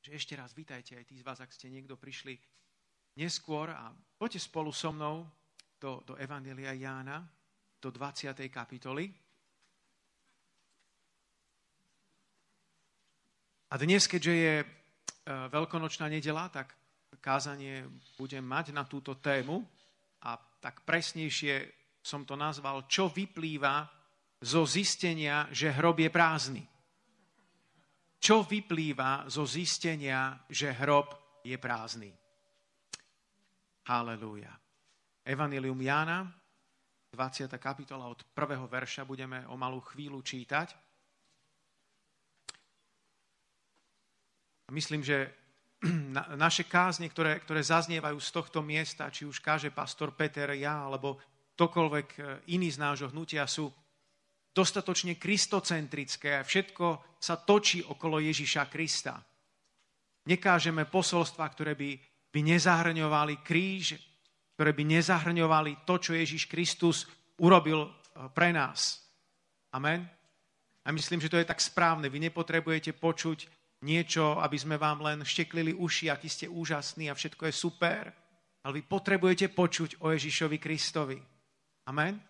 že ešte raz vítajte aj tí z vás, ak ste niekto prišli neskôr a poďte spolu so mnou do, do Evangelia Jána, do 20. kapitoly. A dnes, keďže je e, veľkonočná nedela, tak kázanie budem mať na túto tému a tak presnejšie som to nazval, čo vyplýva zo zistenia, že hrob je prázdny čo vyplýva zo zistenia, že hrob je prázdny. Halelúja. Evangelium Jána, 20. kapitola od prvého verša budeme o malú chvíľu čítať. Myslím, že naše kázne, ktoré, ktoré zaznievajú z tohto miesta, či už káže pastor Peter, ja, alebo ktokoľvek e, iný z nášho hnutia, sú dostatočne kristocentrické a všetko sa točí okolo Ježiša Krista. Nekážeme posolstva, ktoré by, by nezahrňovali kríž, ktoré by nezahrňovali to, čo Ježiš Kristus urobil e, pre nás. Amen? A myslím, že to je tak správne. Vy nepotrebujete počuť niečo, aby sme vám len šteklili uši, aký ste úžasní a všetko je super. Ale vy potrebujete počuť o Ježišovi Kristovi. Amen?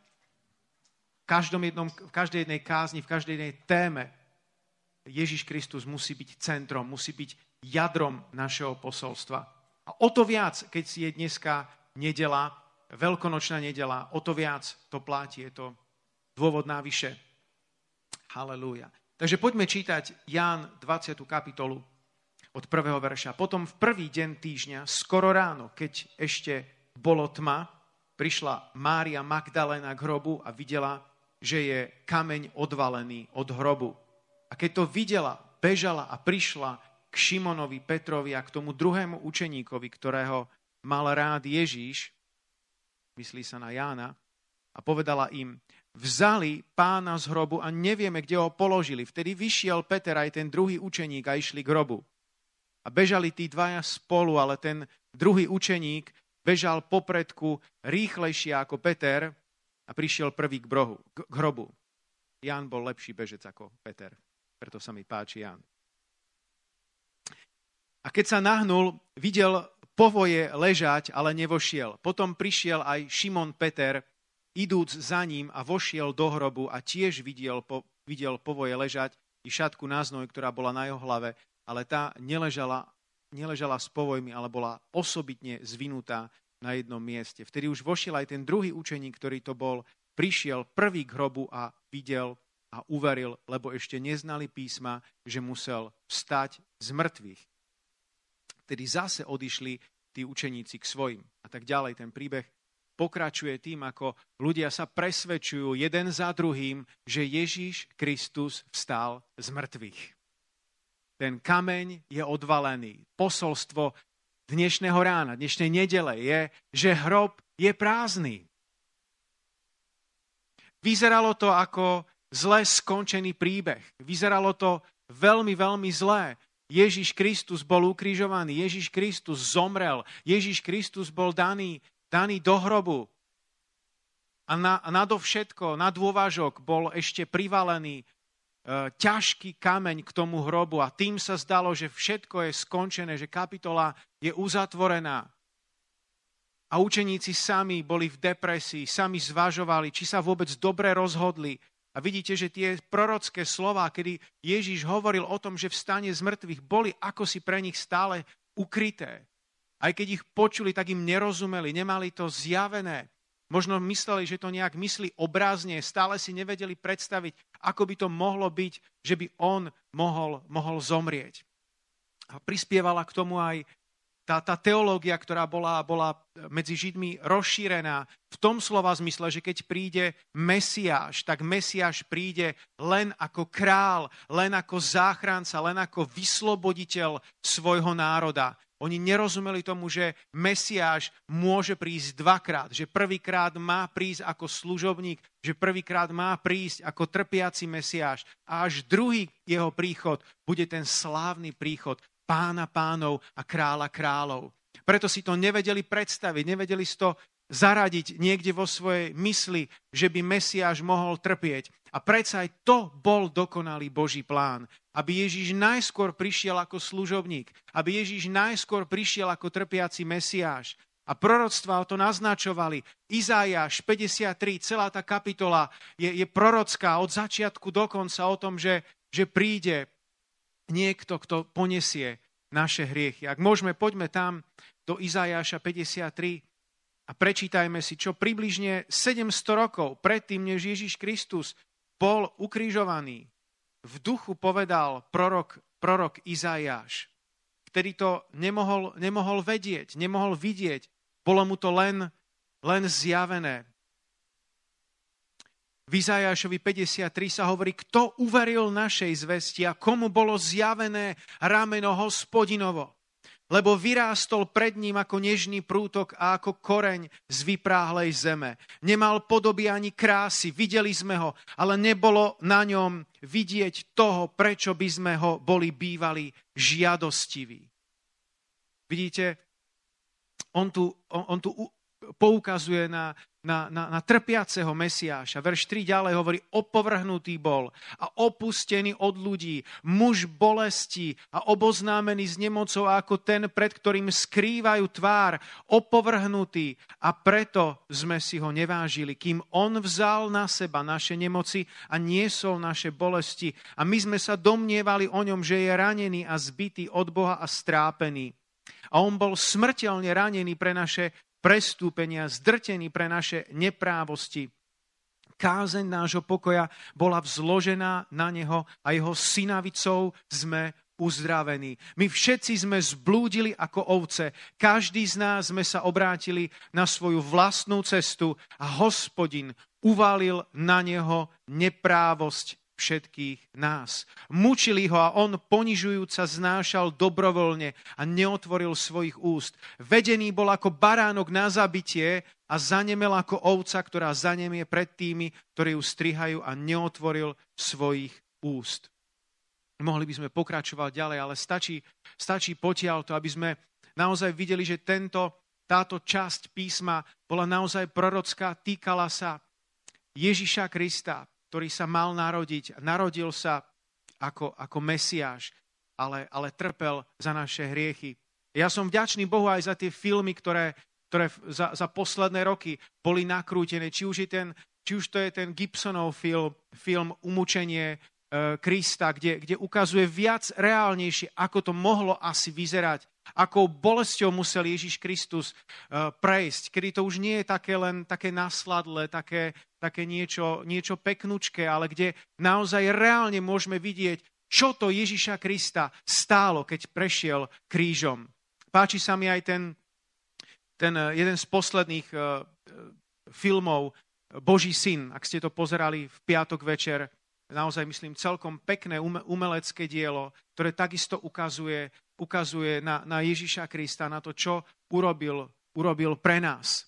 každom jednom, v každej jednej kázni, v každej jednej téme Ježiš Kristus musí byť centrom, musí byť jadrom našeho posolstva. A o to viac, keď si je dneska nedela, veľkonočná nedela, o to viac to platí, je to dôvod návyše. Halelúja. Takže poďme čítať Ján 20. kapitolu od prvého verša. Potom v prvý deň týždňa, skoro ráno, keď ešte bolo tma, prišla Mária Magdalena k hrobu a videla, že je kameň odvalený od hrobu. A keď to videla, bežala a prišla k Šimonovi Petrovi a k tomu druhému učeníkovi, ktorého mal rád Ježíš, myslí sa na Jána, a povedala im, vzali pána z hrobu a nevieme, kde ho položili. Vtedy vyšiel Peter aj ten druhý učeník a išli k hrobu. A bežali tí dvaja spolu, ale ten druhý učeník bežal popredku rýchlejšie ako Peter a prišiel prvý k, brohu, k hrobu. Ján bol lepší bežec ako Peter, preto sa mi páči Ján. A keď sa nahnul, videl povoje ležať, ale nevošiel. Potom prišiel aj Šimon Peter, idúc za ním a vošiel do hrobu a tiež videl, po, videl povoje ležať i šatku na znoj, ktorá bola na jeho hlave, ale tá neležala, neležala s povojmi, ale bola osobitne zvinutá na jednom mieste. Vtedy už vošiel aj ten druhý učeník, ktorý to bol, prišiel prvý k hrobu a videl a uveril, lebo ešte neznali písma, že musel vstať z mŕtvych. Vtedy zase odišli tí učeníci k svojim. A tak ďalej ten príbeh pokračuje tým, ako ľudia sa presvedčujú jeden za druhým, že Ježíš Kristus vstal z mŕtvych. Ten kameň je odvalený. Posolstvo dnešného rána, dnešnej nedele je, že hrob je prázdny. Vyzeralo to ako zle skončený príbeh. Vyzeralo to veľmi, veľmi zlé. Ježiš Kristus bol ukrižovaný, Ježiš Kristus zomrel, Ježiš Kristus bol daný, daný do hrobu. A na, nadovšetko, na dôvažok bol ešte privalený E, ťažký kameň k tomu hrobu a tým sa zdalo, že všetko je skončené, že kapitola je uzatvorená. A učeníci sami boli v depresii, sami zvažovali, či sa vôbec dobre rozhodli. A vidíte, že tie prorocké slova, kedy Ježíš hovoril o tom, že vstane z mŕtvych, boli ako si pre nich stále ukryté. Aj keď ich počuli, tak im nerozumeli, nemali to zjavené. Možno mysleli, že to nejak myslí obrazne, stále si nevedeli predstaviť, ako by to mohlo byť, že by on mohol, mohol zomrieť. A prispievala k tomu aj tá, tá teológia, ktorá bola, bola medzi Židmi rozšírená v tom slova zmysle, že keď príde Mesiáš, tak Mesiáš príde len ako král, len ako záchranca, len ako vysloboditeľ svojho národa. Oni nerozumeli tomu, že Mesiáš môže prísť dvakrát, že prvýkrát má prísť ako služobník, že prvýkrát má prísť ako trpiaci Mesiáš a až druhý jeho príchod bude ten slávny príchod pána pánov a kráľa kráľov. Preto si to nevedeli predstaviť, nevedeli si to zaradiť niekde vo svojej mysli, že by Mesiáš mohol trpieť. A predsa aj to bol dokonalý Boží plán. Aby Ježíš najskôr prišiel ako služobník. Aby Ježíš najskôr prišiel ako trpiaci Mesiáš. A proroctvá o to naznačovali. Izájaš 53, celá tá kapitola je, je prorocká od začiatku do konca o tom, že, že príde niekto, kto poniesie naše hriechy. Ak môžeme, poďme tam do Izájaša 53 a prečítajme si, čo približne 700 rokov predtým, než Ježiš Kristus bol ukrižovaný, v duchu povedal prorok, prorok Izajáš, ktorý to nemohol, nemohol vedieť, nemohol vidieť, bolo mu to len, len zjavené. V Izajášovi 53 sa hovorí, kto uveril našej zvesti a komu bolo zjavené rameno hospodinovo lebo vyrástol pred ním ako nežný prútok a ako koreň z vypráhlej zeme. Nemal podoby ani krásy, videli sme ho, ale nebolo na ňom vidieť toho, prečo by sme ho boli bývali žiadostiví. Vidíte, on tu, on, on tu poukazuje na, na, na, na trpiaceho Mesiáša. Verš 3 ďalej hovorí, opovrhnutý bol a opustený od ľudí, muž bolesti a oboznámený s nemocou ako ten, pred ktorým skrývajú tvár, opovrhnutý a preto sme si ho nevážili, kým on vzal na seba naše nemoci a niesol naše bolesti a my sme sa domnievali o ňom, že je ranený a zbytý od Boha a strápený. A on bol smrteľne ranený pre naše prestúpenia, zdrtení pre naše neprávosti. Kázeň nášho pokoja bola vzložená na neho a jeho synavicou sme uzdravení. My všetci sme zblúdili ako ovce. Každý z nás sme sa obrátili na svoju vlastnú cestu a hospodin uvalil na neho neprávosť všetkých nás. Mučili ho a on ponižujúca znášal dobrovoľne a neotvoril svojich úst. Vedený bol ako baránok na zabitie a zanemel ako ovca, ktorá zanemie pred tými, ktorí ju strihajú a neotvoril svojich úst. Mohli by sme pokračovať ďalej, ale stačí, stačí potiaľ to, aby sme naozaj videli, že tento, táto časť písma bola naozaj prorocká, týkala sa Ježiša Krista, ktorý sa mal narodiť. Narodil sa ako, ako Mesiáš, ale, ale trpel za naše hriechy. Ja som vďačný Bohu aj za tie filmy, ktoré, ktoré za, za posledné roky boli nakrútené. Či už, je ten, či už to je ten Gibsonov film, film Umúčenie eh, Krista, kde, kde ukazuje viac reálnejšie, ako to mohlo asi vyzerať akou bolesťou musel Ježiš Kristus eh, prejsť, kedy to už nie je také len také nasladle, také, také niečo, niečo peknučké, ale kde naozaj reálne môžeme vidieť, čo to Ježiša Krista stálo, keď prešiel krížom. Páči sa mi aj ten, ten eh, jeden z posledných eh, filmov Boží syn, ak ste to pozerali v piatok večer, naozaj myslím celkom pekné umelecké dielo, ktoré takisto ukazuje, ukazuje na, na Ježiša Krista, na to, čo urobil, urobil pre nás.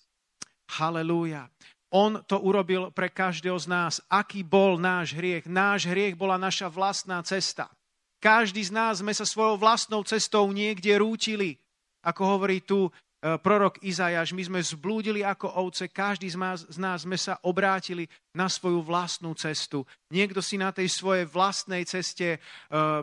Halelúja. On to urobil pre každého z nás. Aký bol náš hriech? Náš hriech bola naša vlastná cesta. Každý z nás sme sa svojou vlastnou cestou niekde rútili. Ako hovorí tu E, prorok Izajaš, my sme zblúdili ako ovce, každý z, nás, z nás sme sa obrátili na svoju vlastnú cestu. Niekto si na tej svojej vlastnej ceste uh,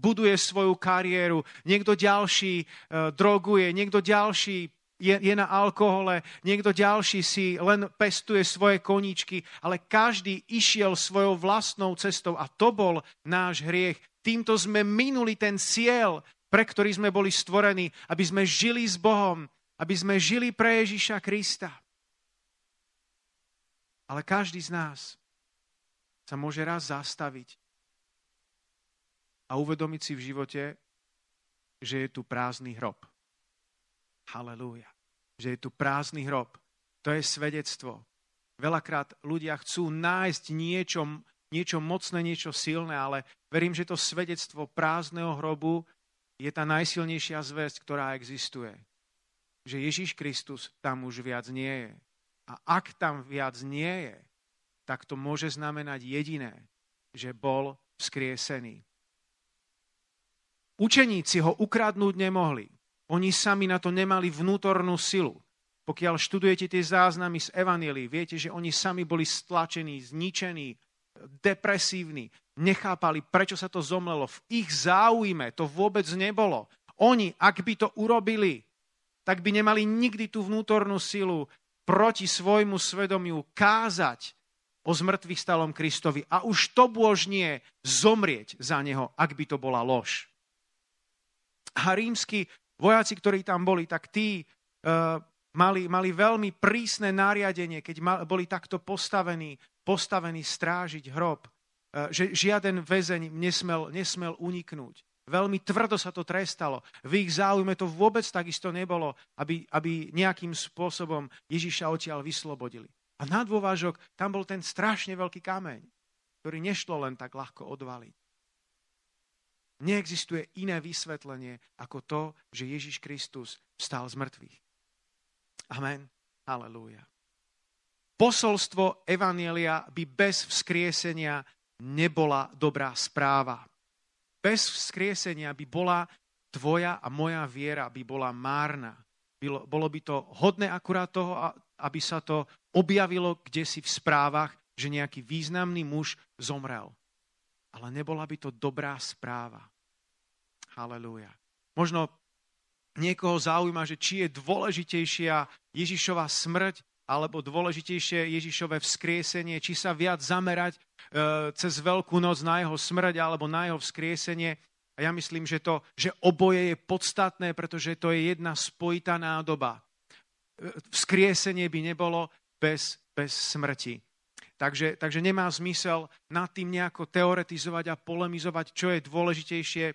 buduje svoju kariéru, niekto ďalší uh, droguje, niekto ďalší je, je na alkohole, niekto ďalší si len pestuje svoje koníčky, ale každý išiel svojou vlastnou cestou a to bol náš hriech. Týmto sme minuli ten cieľ, pre ktorý sme boli stvorení, aby sme žili s Bohom, aby sme žili pre Ježiša Krista. Ale každý z nás sa môže raz zastaviť a uvedomiť si v živote, že je tu prázdny hrob. Halelúja. Že je tu prázdny hrob. To je svedectvo. Veľakrát ľudia chcú nájsť niečo, niečo mocné, niečo silné, ale verím, že to svedectvo prázdneho hrobu je tá najsilnejšia zväzť, ktorá existuje. Že Ježíš Kristus tam už viac nie je. A ak tam viac nie je, tak to môže znamenať jediné, že bol vzkriesený. Učeníci ho ukradnúť nemohli. Oni sami na to nemali vnútornú silu. Pokiaľ študujete tie záznamy z Evanielí, viete, že oni sami boli stlačení, zničení, depresívni, nechápali, prečo sa to zomlelo. V ich záujme to vôbec nebolo. Oni, ak by to urobili, tak by nemali nikdy tú vnútornú silu proti svojmu svedomiu kázať o zmrtvých stalom Kristovi. A už to božnie zomrieť za neho, ak by to bola lož. A rímsky vojaci, ktorí tam boli, tak tí uh, mali, mali veľmi prísne nariadenie, keď mal, boli takto postavení postavený strážiť hrob, e, že žiaden väzeň nesmel, nesmel uniknúť. Veľmi tvrdo sa to trestalo. V ich záujme to vôbec takisto nebolo, aby, aby nejakým spôsobom Ježiša odtiaľ vyslobodili. A na dôvážok tam bol ten strašne veľký kameň, ktorý nešlo len tak ľahko odvaliť. Neexistuje iné vysvetlenie ako to, že Ježiš Kristus vstal z mŕtvych. Amen. Halelúja. Posolstvo Evanielia by bez vzkriesenia nebola dobrá správa. Bez vzkriesenia by bola tvoja a moja viera by bola márna. Bylo, bolo by to hodné akurát toho, aby sa to objavilo kde si v správach, že nejaký významný muž zomrel. Ale nebola by to dobrá správa. Halelúja. Možno niekoho zaujíma, že či je dôležitejšia Ježišova smrť alebo dôležitejšie Ježišové vzkriesenie, či sa viac zamerať e, cez Veľkú noc na jeho smrť alebo na jeho vzkriesenie. A ja myslím, že, to, že oboje je podstatné, pretože to je jedna spojitá nádoba. E, vzkriesenie by nebolo bez, bez smrti. Takže, takže nemá zmysel nad tým nejako teoretizovať a polemizovať, čo je dôležitejšie.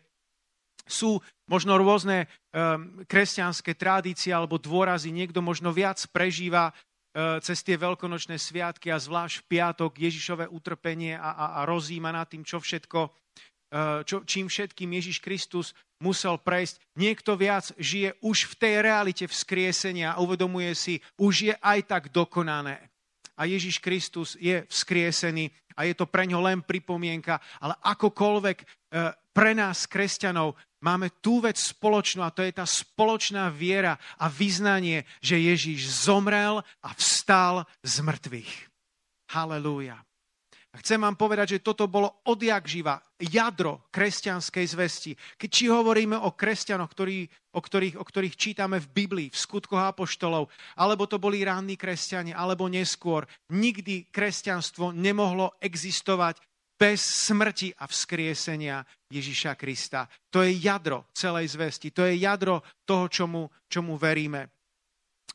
Sú možno rôzne um, kresťanské tradície alebo dôrazy, niekto možno viac prežíva E, cez tie veľkonočné sviatky a zvlášť v piatok Ježišové utrpenie a, a, a rozíma nad tým, čo všetko, e, čo, čím všetkým Ježiš Kristus musel prejsť. Niekto viac žije už v tej realite vzkriesenia a uvedomuje si, už je aj tak dokonané. A Ježiš Kristus je vzkriesený a je to pre ňo len pripomienka, ale akokoľvek E, pre nás, kresťanov, máme tú vec spoločnú a to je tá spoločná viera a vyznanie, že Ježíš zomrel a vstal z mŕtvych. Halelúja. A chcem vám povedať, že toto bolo odjak živa jadro kresťanskej zvesti. Keď či hovoríme o kresťanoch, ktorí, o, ktorých, o ktorých čítame v Biblii, v skutkoch apoštolov, alebo to boli ranní kresťania, alebo neskôr, nikdy kresťanstvo nemohlo existovať bez smrti a vzkriesenia Ježiša Krista. To je jadro celej zvesti, to je jadro toho, čomu, čomu veríme.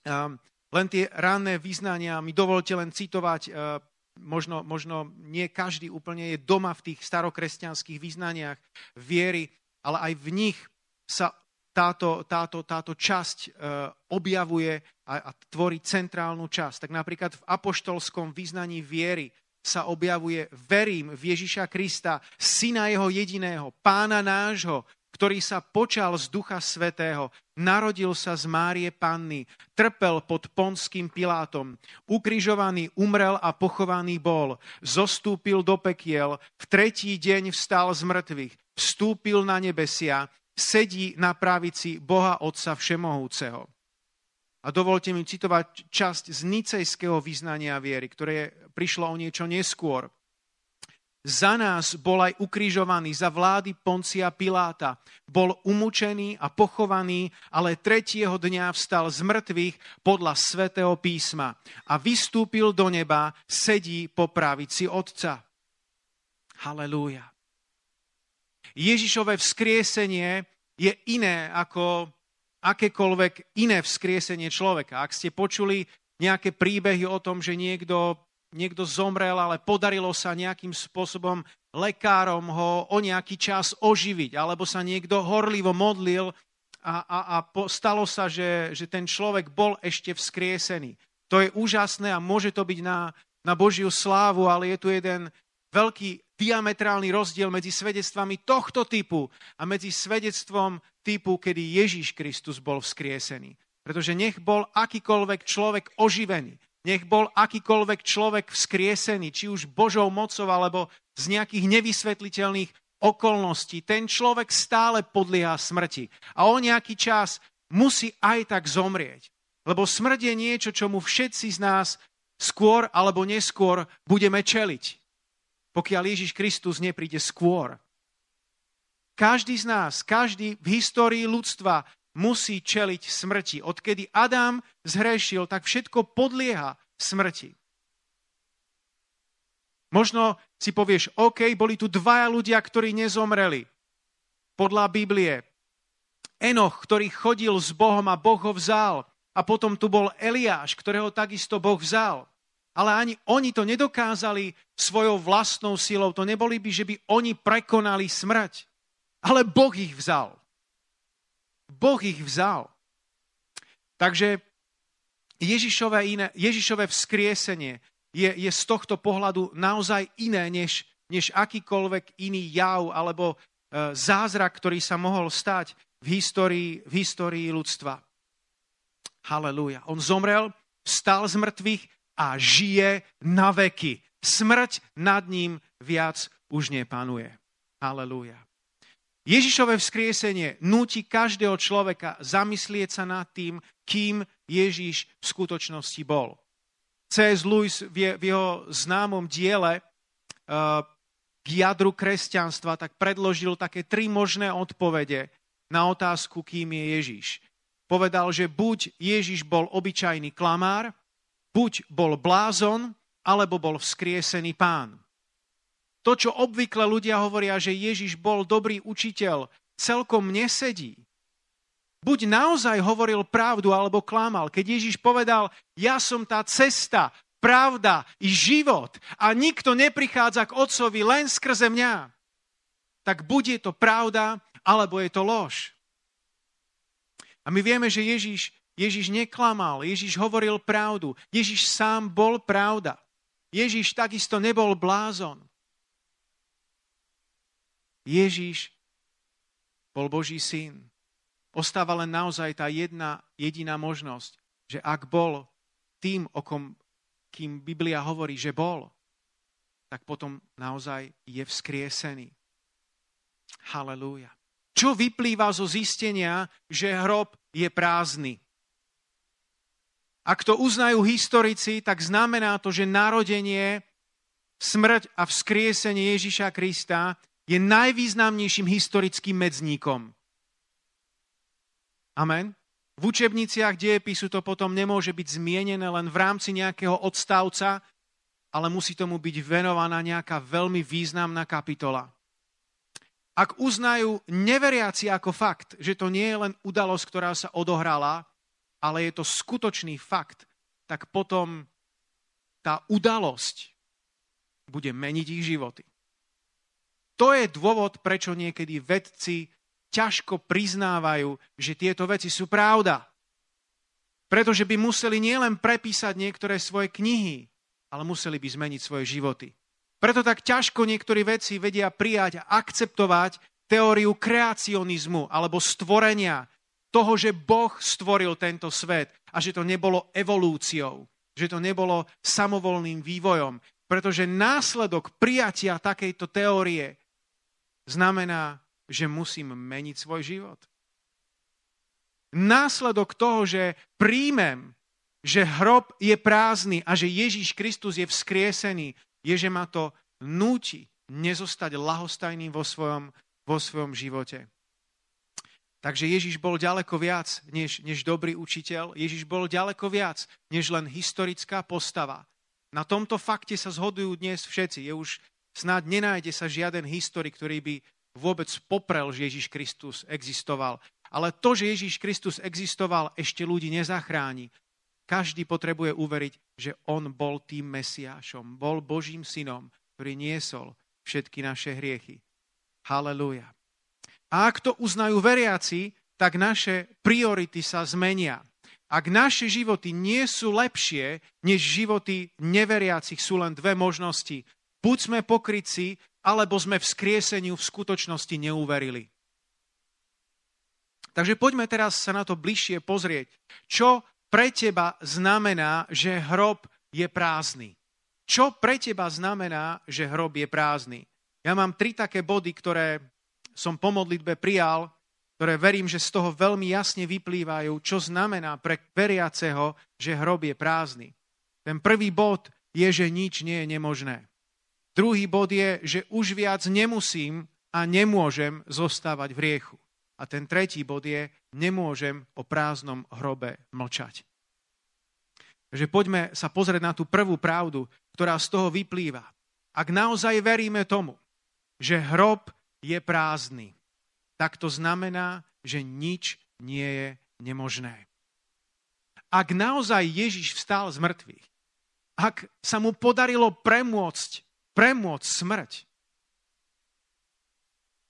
Um, len tie ranné význania, mi dovolte len citovať, uh, možno, možno nie každý úplne je doma v tých starokresťanských význaniach viery, ale aj v nich sa táto, táto, táto časť eh, objavuje a, a tvorí centrálnu časť. Tak napríklad v apoštolskom význaní viery sa objavuje, verím v Ježiša Krista, syna jeho jediného, pána nášho, ktorý sa počal z Ducha Svetého, narodil sa z Márie Panny, trpel pod ponským Pilátom, ukrižovaný, umrel a pochovaný bol, zostúpil do pekiel, v tretí deň vstal z mŕtvych, vstúpil na nebesia, sedí na pravici Boha Otca Všemohúceho. A dovolte mi citovať časť z nicejského význania viery, ktoré je prišla o niečo neskôr. Za nás bol aj ukrižovaný, za vlády Poncia Piláta. Bol umúčený a pochovaný, ale tretieho dňa vstal z mŕtvych podľa svätého písma a vystúpil do neba, sedí po pravici Otca. Halelúja. Ježišové vzkriesenie je iné ako akékoľvek iné vzkriesenie človeka. Ak ste počuli nejaké príbehy o tom, že niekto niekto zomrel, ale podarilo sa nejakým spôsobom lekárom ho o nejaký čas oživiť, alebo sa niekto horlivo modlil a, a, a po, stalo sa, že, že ten človek bol ešte vzkriesený. To je úžasné a môže to byť na, na Božiu slávu, ale je tu jeden veľký diametrálny rozdiel medzi svedectvami tohto typu a medzi svedectvom typu, kedy Ježíš Kristus bol vzkriesený. Pretože nech bol akýkoľvek človek oživený, nech bol akýkoľvek človek vzkriesený, či už Božou mocou, alebo z nejakých nevysvetliteľných okolností. Ten človek stále podlieha smrti. A o nejaký čas musí aj tak zomrieť. Lebo smrť je niečo, čomu všetci z nás skôr alebo neskôr budeme čeliť. Pokiaľ Ježiš Kristus nepríde skôr. Každý z nás, každý v histórii ľudstva musí čeliť smrti. Odkedy Adam zhrešil, tak všetko podlieha smrti. Možno si povieš, OK, boli tu dvaja ľudia, ktorí nezomreli. Podľa Biblie. Enoch, ktorý chodil s Bohom a Boh ho vzal. A potom tu bol Eliáš, ktorého takisto Boh vzal. Ale ani oni to nedokázali svojou vlastnou silou. To neboli by, že by oni prekonali smrť. Ale Boh ich vzal. Boh ich vzal. Takže Ježišové, iné, Ježišové vzkriesenie je, je z tohto pohľadu naozaj iné, než, než akýkoľvek iný jav alebo e, zázrak, ktorý sa mohol stať v histórii, v histórii ľudstva. Halelúja. On zomrel, vstal z mŕtvych a žije na veky. Smrť nad ním viac už nepanuje. Halelúja. Ježišové vzkriesenie núti každého človeka zamyslieť sa nad tým, kým Ježiš v skutočnosti bol. C.S. Lewis v jeho známom diele eh, k jadru kresťanstva tak predložil také tri možné odpovede na otázku, kým je Ježiš. Povedal, že buď Ježiš bol obyčajný klamár, buď bol blázon, alebo bol vzkriesený pán. To, čo obvykle ľudia hovoria, že Ježiš bol dobrý učiteľ, celkom nesedí. Buď naozaj hovoril pravdu, alebo klamal. Keď Ježiš povedal, ja som tá cesta, pravda i život a nikto neprichádza k Otcovi len skrze mňa, tak buď je to pravda, alebo je to lož. A my vieme, že Ježiš, Ježiš neklamal, Ježiš hovoril pravdu, Ježiš sám bol pravda. Ježiš takisto nebol blázon. Ježíš bol Boží syn. Ostáva len naozaj tá jedna jediná možnosť, že ak bol tým, o kom, kým Biblia hovorí, že bol, tak potom naozaj je vzkriesený. Halelúja. Čo vyplýva zo zistenia, že hrob je prázdny? Ak to uznajú historici, tak znamená to, že narodenie, smrť a vzkriesenie Ježiša Krista je najvýznamnejším historickým medzníkom. Amen. V učebniciach dejepisu to potom nemôže byť zmienené len v rámci nejakého odstavca, ale musí tomu byť venovaná nejaká veľmi významná kapitola. Ak uznajú neveriaci ako fakt, že to nie je len udalosť, ktorá sa odohrala, ale je to skutočný fakt, tak potom tá udalosť bude meniť ich životy. To je dôvod, prečo niekedy vedci ťažko priznávajú, že tieto veci sú pravda. Pretože by museli nielen prepísať niektoré svoje knihy, ale museli by zmeniť svoje životy. Preto tak ťažko niektorí veci vedia prijať a akceptovať teóriu kreacionizmu alebo stvorenia, toho, že Boh stvoril tento svet a že to nebolo evolúciou, že to nebolo samovolným vývojom. Pretože následok prijatia takejto teórie znamená, že musím meniť svoj život. Následok toho, že príjmem, že hrob je prázdny a že Ježíš Kristus je vzkriesený, je, že ma to núti nezostať lahostajným vo svojom, vo svojom živote. Takže Ježiš bol ďaleko viac než, než dobrý učiteľ. Ježiš bol ďaleko viac než len historická postava. Na tomto fakte sa zhodujú dnes všetci. Je už Snáď nenájde sa žiaden historik, ktorý by vôbec poprel, že Ježiš Kristus existoval. Ale to, že Ježiš Kristus existoval, ešte ľudí nezachráni. Každý potrebuje uveriť, že on bol tým Mesiášom, bol Božím synom, ktorý niesol všetky naše hriechy. Halelúja. A ak to uznajú veriaci, tak naše priority sa zmenia. Ak naše životy nie sú lepšie než životy neveriacich, sú len dve možnosti. Buď sme pokryci, alebo sme v skrieseniu v skutočnosti neuverili. Takže poďme teraz sa na to bližšie pozrieť. Čo pre teba znamená, že hrob je prázdny? Čo pre teba znamená, že hrob je prázdny? Ja mám tri také body, ktoré som po modlitbe prijal, ktoré verím, že z toho veľmi jasne vyplývajú, čo znamená pre veriaceho, že hrob je prázdny. Ten prvý bod je, že nič nie je nemožné. Druhý bod je, že už viac nemusím a nemôžem zostávať v riechu. A ten tretí bod je, nemôžem o prázdnom hrobe mlčať. Takže poďme sa pozrieť na tú prvú pravdu, ktorá z toho vyplýva. Ak naozaj veríme tomu, že hrob je prázdny, tak to znamená, že nič nie je nemožné. Ak naozaj Ježiš vstal z mŕtvych, ak sa mu podarilo premôcť premôcť smrť,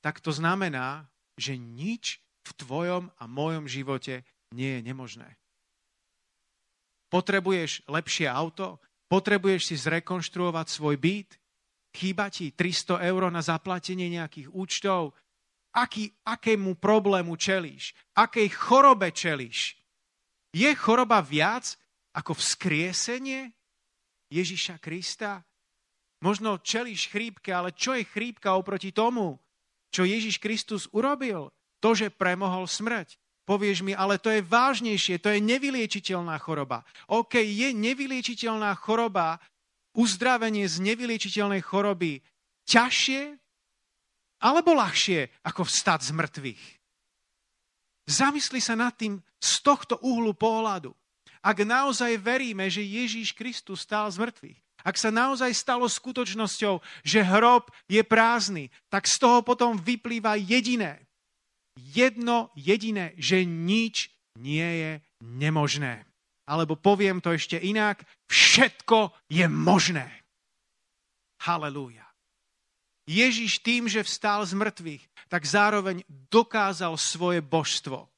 tak to znamená, že nič v tvojom a mojom živote nie je nemožné. Potrebuješ lepšie auto? Potrebuješ si zrekonštruovať svoj byt? Chýba ti 300 eur na zaplatenie nejakých účtov? Aký, akému problému čelíš? Akej chorobe čelíš? Je choroba viac ako vzkriesenie Ježiša Krista? Možno čelíš chrípke, ale čo je chrípka oproti tomu, čo Ježiš Kristus urobil? To, že premohol smrť. Povieš mi, ale to je vážnejšie, to je nevyliečiteľná choroba. OK, je nevyliečiteľná choroba, uzdravenie z nevyliečiteľnej choroby ťažšie alebo ľahšie ako vstať z mŕtvych? Zamysli sa nad tým z tohto uhlu pohľadu. Ak naozaj veríme, že Ježíš Kristus stál z mŕtvych, ak sa naozaj stalo skutočnosťou, že hrob je prázdny, tak z toho potom vyplýva jediné. Jedno jediné, že nič nie je nemožné. Alebo poviem to ešte inak, všetko je možné. Halelúja. Ježiš tým, že vstál z mŕtvych, tak zároveň dokázal svoje božstvo.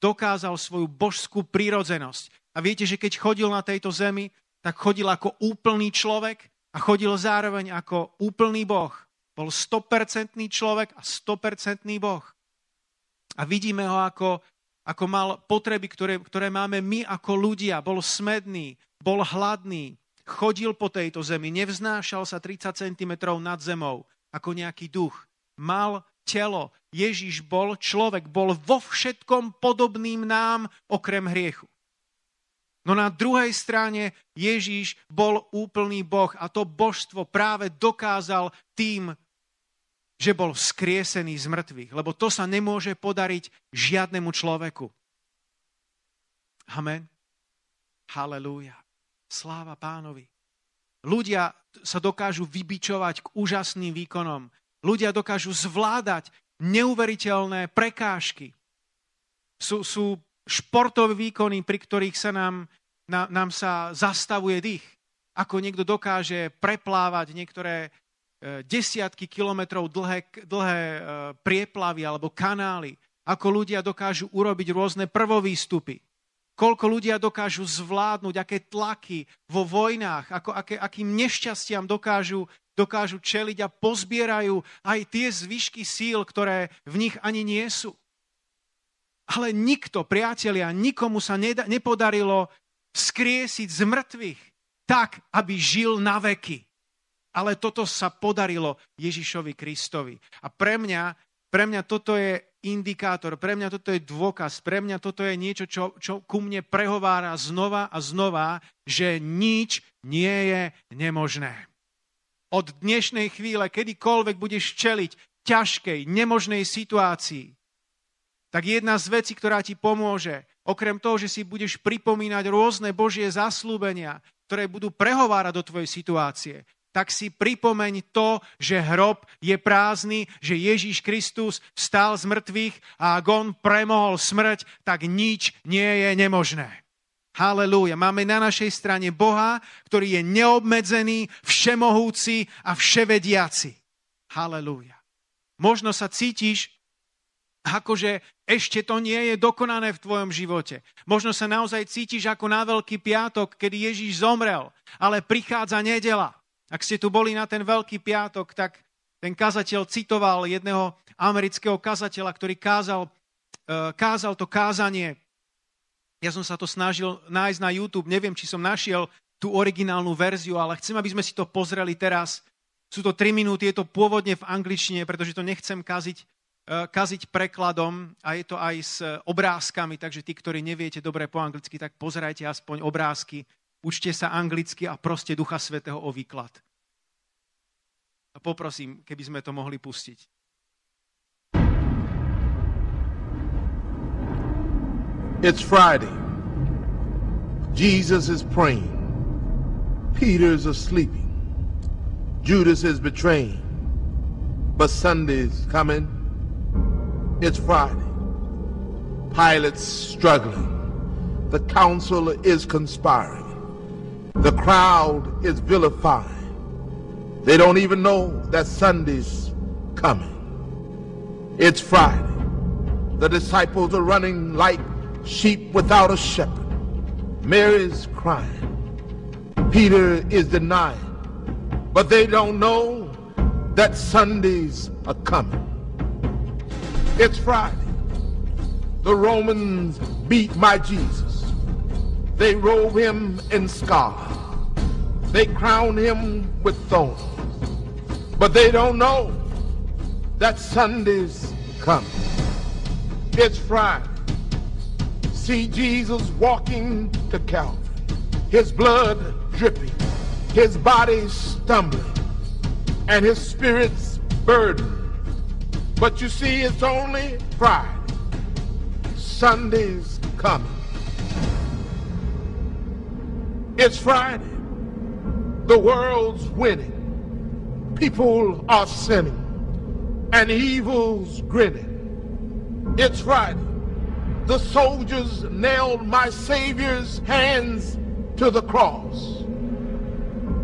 Dokázal svoju božskú prírodzenosť. A viete, že keď chodil na tejto zemi, tak chodil ako úplný človek a chodil zároveň ako úplný Boh. Bol 100% človek a 100% Boh. A vidíme ho ako, ako mal potreby, ktoré, ktoré máme my ako ľudia. Bol smedný, bol hladný, chodil po tejto zemi, nevznášal sa 30 cm nad zemou ako nejaký duch. Mal telo. Ježiš bol človek, bol vo všetkom podobným nám okrem hriechu. No na druhej strane Ježíš bol úplný Boh a to božstvo práve dokázal tým, že bol skriesený z mŕtvych, lebo to sa nemôže podariť žiadnemu človeku. Amen. Halelúja. Sláva pánovi. Ľudia sa dokážu vybičovať k úžasným výkonom. Ľudia dokážu zvládať neuveriteľné prekážky. Sú, sú športové výkony, pri ktorých sa nám, na, nám sa zastavuje dých. Ako niekto dokáže preplávať niektoré e, desiatky kilometrov dlhé, dlhé e, prieplavy alebo kanály. Ako ľudia dokážu urobiť rôzne prvovýstupy. Koľko ľudia dokážu zvládnuť, aké tlaky vo vojnách, ako, aké, akým nešťastiam dokážu, dokážu čeliť a pozbierajú aj tie zvyšky síl, ktoré v nich ani nie sú. Ale nikto, priatelia, nikomu sa nepodarilo skriesiť z mŕtvych tak, aby žil na veky. Ale toto sa podarilo Ježišovi Kristovi. A pre mňa, pre mňa toto je indikátor, pre mňa toto je dôkaz, pre mňa toto je niečo, čo, čo ku mne prehovára znova a znova, že nič nie je nemožné. Od dnešnej chvíle, kedykoľvek budeš čeliť ťažkej, nemožnej situácii, tak jedna z vecí, ktorá ti pomôže, okrem toho, že si budeš pripomínať rôzne Božie zaslúbenia, ktoré budú prehovárať do tvojej situácie, tak si pripomeň to, že hrob je prázdny, že Ježíš Kristus vstal z mŕtvych a ak on premohol smrť, tak nič nie je nemožné. Halelúja. Máme na našej strane Boha, ktorý je neobmedzený, všemohúci a vševediaci. Halelúja. Možno sa cítiš, akože ešte to nie je dokonané v tvojom živote. Možno sa naozaj cítiš ako na Veľký piatok, kedy Ježíš zomrel, ale prichádza nedela. Ak ste tu boli na ten Veľký piatok, tak ten kazateľ citoval jedného amerického kazateľa, ktorý kázal, e, kázal to kázanie. Ja som sa to snažil nájsť na YouTube, neviem, či som našiel tú originálnu verziu, ale chcem, aby sme si to pozreli teraz. Sú to 3 minúty, je to pôvodne v angličtine, pretože to nechcem kaziť E, kaziť prekladom a je to aj s obrázkami, takže tí, ktorí neviete dobre po anglicky, tak pozerajte aspoň obrázky, učte sa anglicky a proste Ducha Svetého o výklad. A poprosím, keby sme to mohli pustiť. It's Friday. Jesus is praying. Peter is sleeping. Judas is betraying. But Sunday's coming. It's Friday. Pilots struggling. The council is conspiring. The crowd is vilifying. They don't even know that Sunday's coming. It's Friday. The disciples are running like sheep without a shepherd. Mary's crying. Peter is denying. But they don't know that Sundays are coming. It's Friday. The Romans beat my Jesus. They robe him in scar. They crown him with thorns. But they don't know that Sunday's coming. It's Friday. See Jesus walking to Calvary, his blood dripping, his body stumbling, and his spirit's burdened but you see, it's only Friday. Sunday's coming. It's Friday. The world's winning. People are sinning. And evil's grinning. It's Friday. The soldiers nailed my Savior's hands to the cross.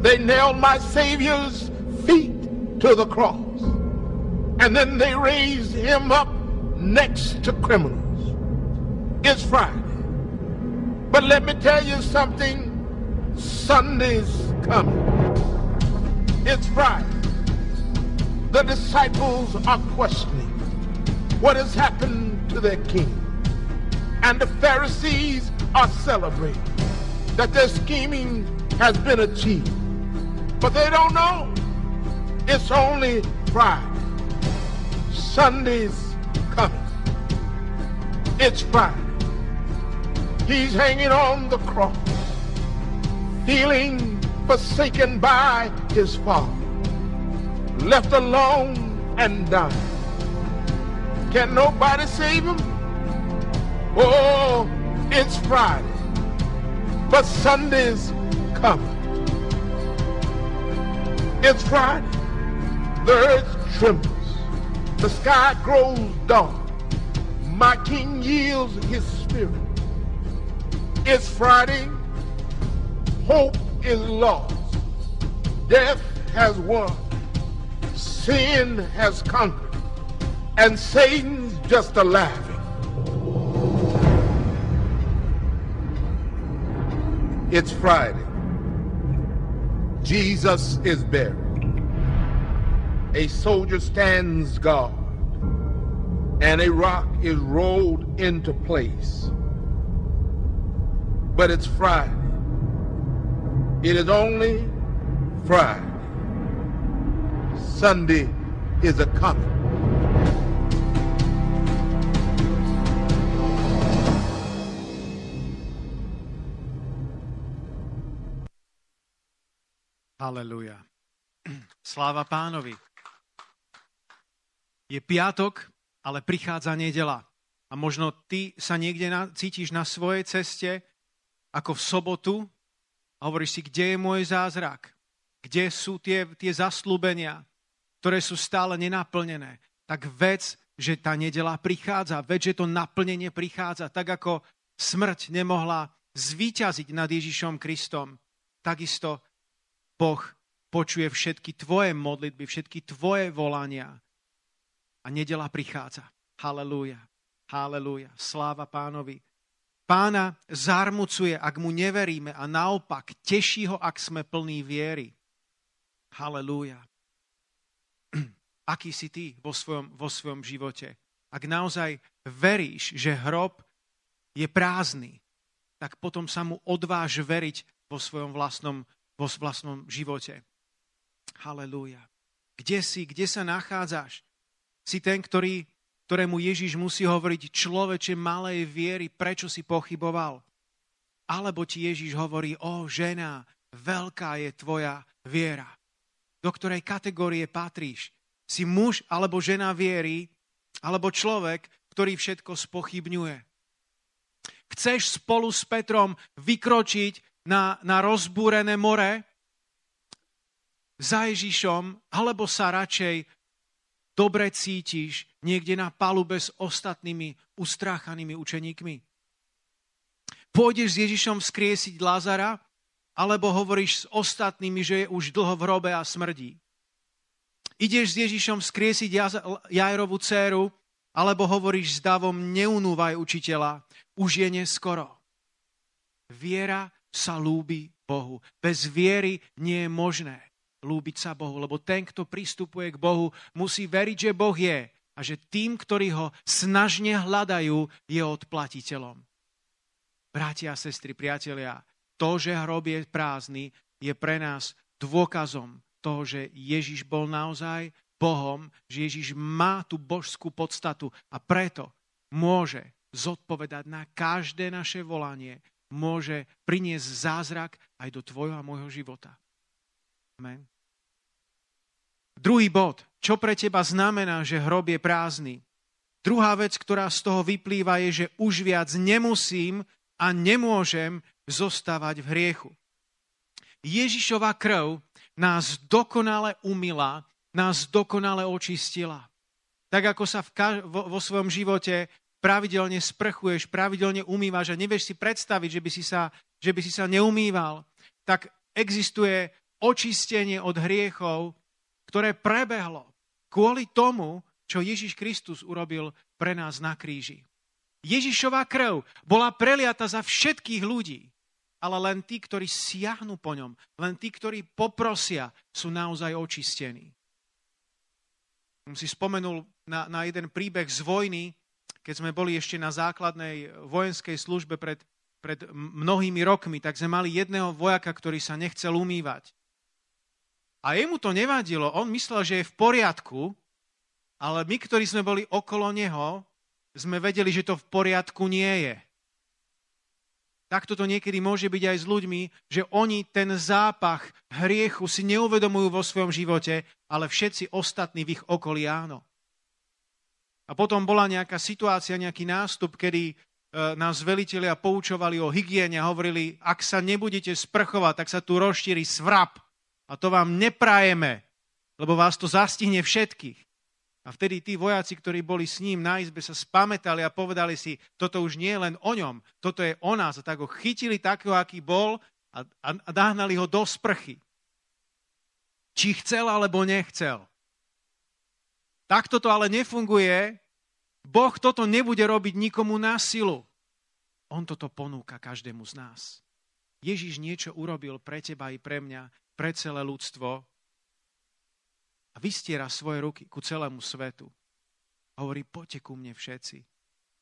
They nailed my Savior's feet to the cross and then they raised him up next to criminals. It's Friday. But let me tell you something Sunday's coming. It's Friday. The disciples are questioning what has happened to their king. And the Pharisees are celebrating that their scheming has been achieved. But they don't know it's only Friday. Sunday's coming. It's Friday. He's hanging on the cross, feeling forsaken by his father, left alone and dying. Can nobody save him? Oh, it's Friday, but Sunday's coming. It's Friday, the earth trembles the sky grows dark. My king yields his spirit. It's Friday. Hope is lost. Death has won. Sin has conquered. And Satan's just a laughing. It's Friday. Jesus is buried a soldier stands guard and a rock is rolled into place. But it's Friday. It is only Friday. Sunday is a coming. Hallelujah. Slava Pánovi. Je piatok, ale prichádza nedela. A možno ty sa niekde na, cítiš na svojej ceste, ako v sobotu, a hovoríš si, kde je môj zázrak? Kde sú tie, tie zaslúbenia, ktoré sú stále nenaplnené? Tak vec, že tá nedela prichádza, vec, že to naplnenie prichádza, tak ako smrť nemohla zvíťaziť nad Ježišom Kristom, takisto Boh počuje všetky tvoje modlitby, všetky tvoje volania a nedela prichádza. Halelúja. Halelúja. Sláva pánovi. Pána zarmucuje, ak mu neveríme a naopak teší ho, ak sme plní viery. Halelúja. Aký si ty vo svojom, vo svojom živote? Ak naozaj veríš, že hrob je prázdny, tak potom sa mu odváž veriť vo svojom vlastnom, vo vlastnom živote. Halelúja. Kde si, kde sa nachádzaš? Si ten, ktorý, ktorému Ježiš musí hovoriť človeče malej viery, prečo si pochyboval. Alebo ti Ježiš hovorí, o žena, veľká je tvoja viera. Do ktorej kategórie patríš? Si muž alebo žena viery, alebo človek, ktorý všetko spochybňuje. Chceš spolu s Petrom vykročiť na, na rozbúrené more? za Ježišom, alebo sa radšej dobre cítiš niekde na palube s ostatnými ustráchanými učeníkmi? Pôjdeš s Ježišom skriesiť Lazara, alebo hovoríš s ostatnými, že je už dlho v hrobe a smrdí? Ideš s Ježišom skriesiť Jajrovú dceru, alebo hovoríš s davom, neunúvaj učiteľa, už je neskoro. Viera sa lúbi Bohu. Bez viery nie je možné lúbiť sa Bohu, lebo ten, kto pristupuje k Bohu, musí veriť, že Boh je a že tým, ktorí ho snažne hľadajú, je odplatiteľom. Bratia a sestry, priatelia, to, že hrob je prázdny, je pre nás dôkazom toho, že Ježiš bol naozaj Bohom, že Ježiš má tú božskú podstatu a preto môže zodpovedať na každé naše volanie, môže priniesť zázrak aj do tvojho a môjho života. Amen. Druhý bod. Čo pre teba znamená, že hrob je prázdny? Druhá vec, ktorá z toho vyplýva, je, že už viac nemusím a nemôžem zostávať v hriechu. Ježišova krv nás dokonale umila, nás dokonale očistila. Tak ako sa v ka- vo, vo svojom živote pravidelne sprchuješ, pravidelne umývaš a nevieš si predstaviť, že by si sa, že by si sa neumýval, tak existuje očistenie od hriechov, ktoré prebehlo kvôli tomu, čo Ježiš Kristus urobil pre nás na kríži. Ježišová krv bola preliata za všetkých ľudí, ale len tí, ktorí siahnu po ňom, len tí, ktorí poprosia, sú naozaj očistení. Som si spomenul na, na jeden príbeh z vojny, keď sme boli ešte na základnej vojenskej službe pred, pred mnohými rokmi, tak sme mali jedného vojaka, ktorý sa nechcel umývať. A jemu to nevadilo, on myslel, že je v poriadku, ale my, ktorí sme boli okolo neho, sme vedeli, že to v poriadku nie je. Takto to niekedy môže byť aj s ľuďmi, že oni ten zápach hriechu si neuvedomujú vo svojom živote, ale všetci ostatní v ich okolí áno. A potom bola nejaká situácia, nejaký nástup, kedy e, nás velitelia poučovali o hygiene a hovorili, ak sa nebudete sprchovať, tak sa tu rozšíri svrap. A to vám neprajeme, lebo vás to zastihne všetkých. A vtedy tí vojaci, ktorí boli s ním na izbe, sa spametali a povedali si, toto už nie je len o ňom, toto je o nás. A tak ho chytili takého, aký bol a, a, a dáhnali ho do sprchy. Či chcel alebo nechcel. Takto to ale nefunguje. Boh toto nebude robiť nikomu na silu. On toto ponúka každému z nás. Ježiš niečo urobil pre teba i pre mňa pre celé ľudstvo a vystiera svoje ruky ku celému svetu. A hovorí, poďte ku mne všetci.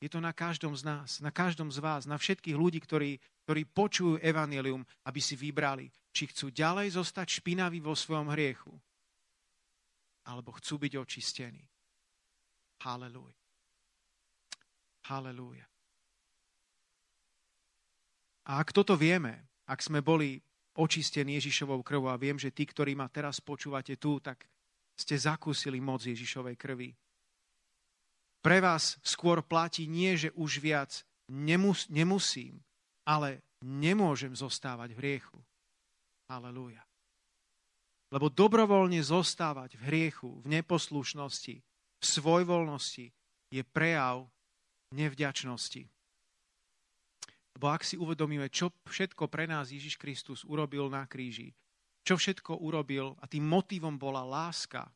Je to na každom z nás, na každom z vás, na všetkých ľudí, ktorí, ktorí počujú evanilium, aby si vybrali, či chcú ďalej zostať špinaví vo svojom hriechu, alebo chcú byť očistení. Halelúj. Halelúja. A ak toto vieme, ak sme boli očistený Ježišovou krvou a viem, že tí, ktorí ma teraz počúvate tu, tak ste zakúsili moc Ježišovej krvi. Pre vás skôr platí nie, že už viac nemus- nemusím, ale nemôžem zostávať v hriechu. Halelúja. Lebo dobrovoľne zostávať v hriechu, v neposlušnosti, v svojvoľnosti je prejav nevďačnosti. Lebo ak si uvedomíme, čo všetko pre nás Ježiš Kristus urobil na kríži, čo všetko urobil a tým motivom bola láska,